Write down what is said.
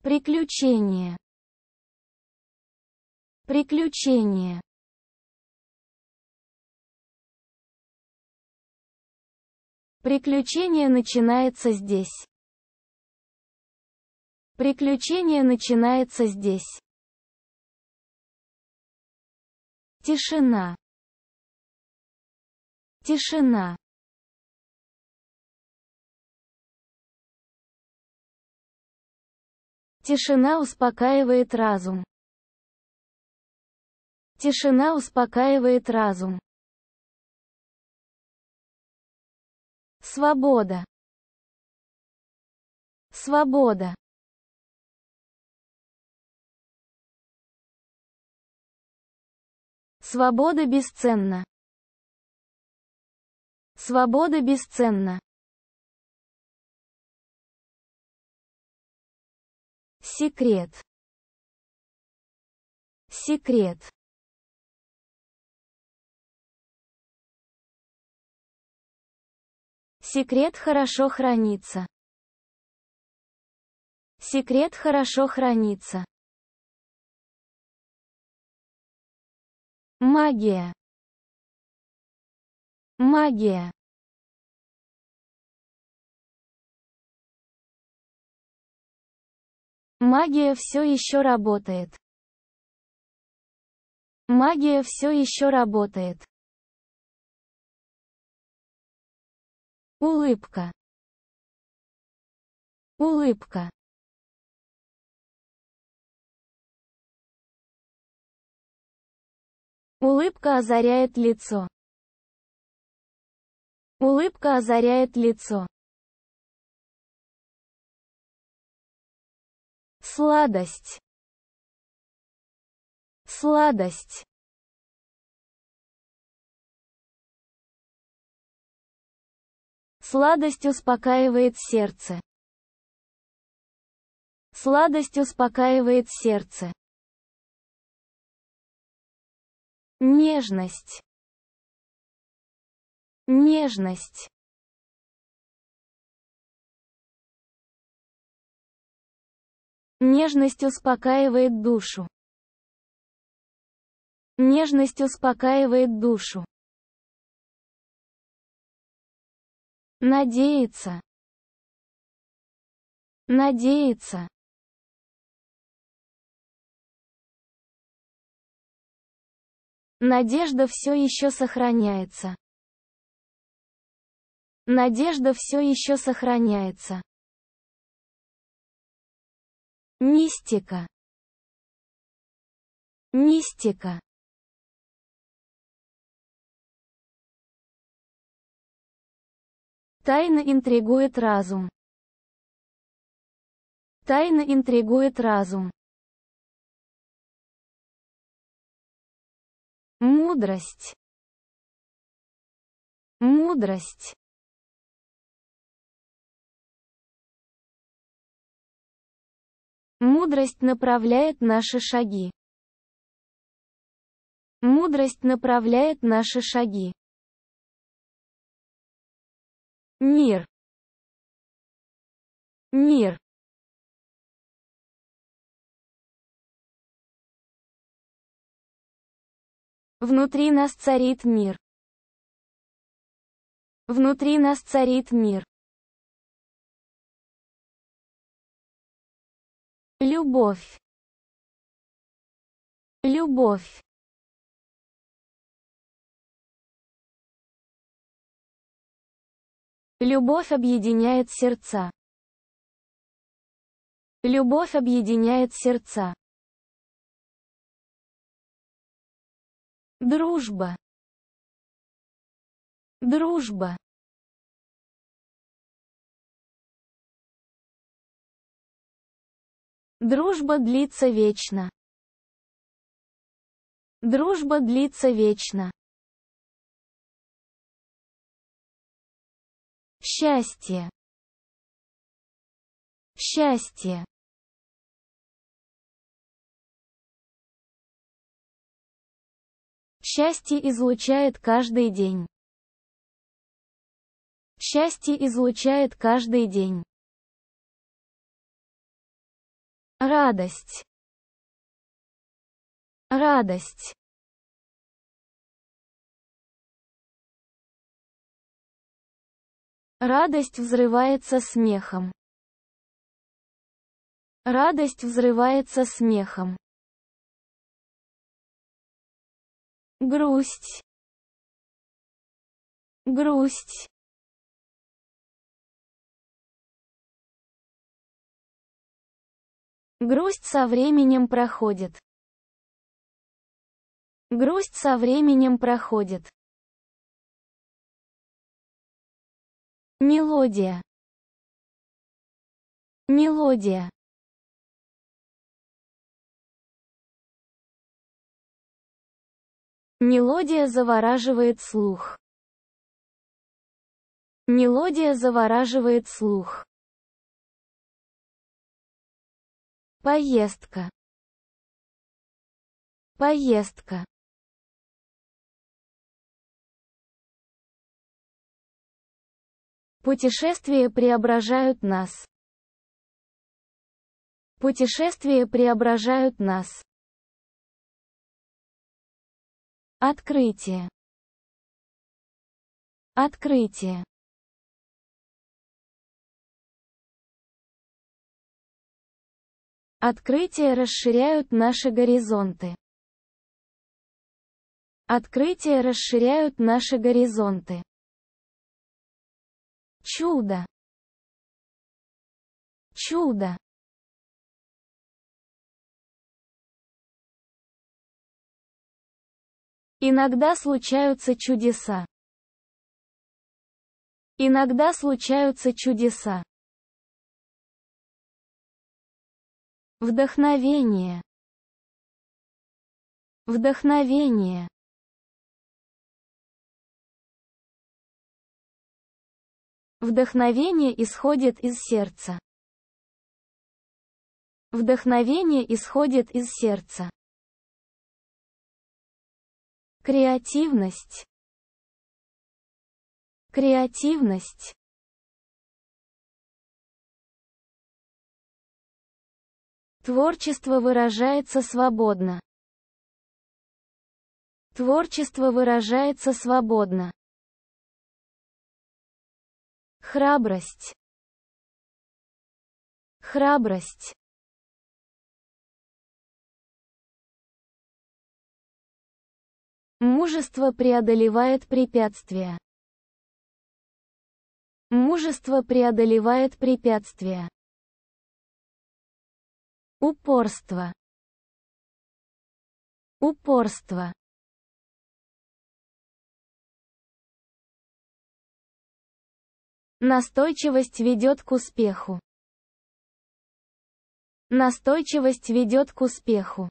Приключение. Приключение. Приключение начинается здесь. Приключение начинается здесь. Тишина. Тишина. Тишина успокаивает разум. Тишина успокаивает разум. Свобода. Свобода. Свобода бесценна. Свобода бесценна. секрет секрет секрет хорошо хранится секрет хорошо хранится магия магия Магия все еще работает. Магия все еще работает. Улыбка. Улыбка. Улыбка озаряет лицо. Улыбка озаряет лицо. сладость сладость сладость успокаивает сердце сладость успокаивает сердце нежность нежность Нежность успокаивает душу. Нежность успокаивает душу. Надеется. Надеется. Надежда все еще сохраняется. Надежда все еще сохраняется. Мистика. Мистика. Тайна интригует разум. Тайна интригует разум. Мудрость. Мудрость. Мудрость направляет наши шаги. Мудрость направляет наши шаги. Мир. Мир. Внутри нас царит мир. Внутри нас царит мир. любовь любовь любовь объединяет сердца любовь объединяет сердца дружба дружба Дружба длится вечно. Дружба длится вечно. Счастье. Счастье. Счастье излучает каждый день. Счастье излучает каждый день радость радость Радость взрывается смехом. Радость взрывается смехом. Грусть. Грусть. Грусть со временем проходит. Грусть со временем проходит. Мелодия. Мелодия. Мелодия завораживает слух. Мелодия завораживает слух. Поездка. Поездка. Путешествия преображают нас. Путешествия преображают нас. Открытие. Открытие. Открытия расширяют наши горизонты. Открытия расширяют наши горизонты. Чудо. Чудо. Иногда случаются чудеса. Иногда случаются чудеса. Вдохновение. Вдохновение. Вдохновение исходит из сердца. Вдохновение исходит из сердца. Креативность. Креативность. Творчество выражается свободно. Творчество выражается свободно. Храбрость. Храбрость. Мужество преодолевает препятствия. Мужество преодолевает препятствия упорство упорство Настойчивость ведет к успеху. Настойчивость ведет к успеху.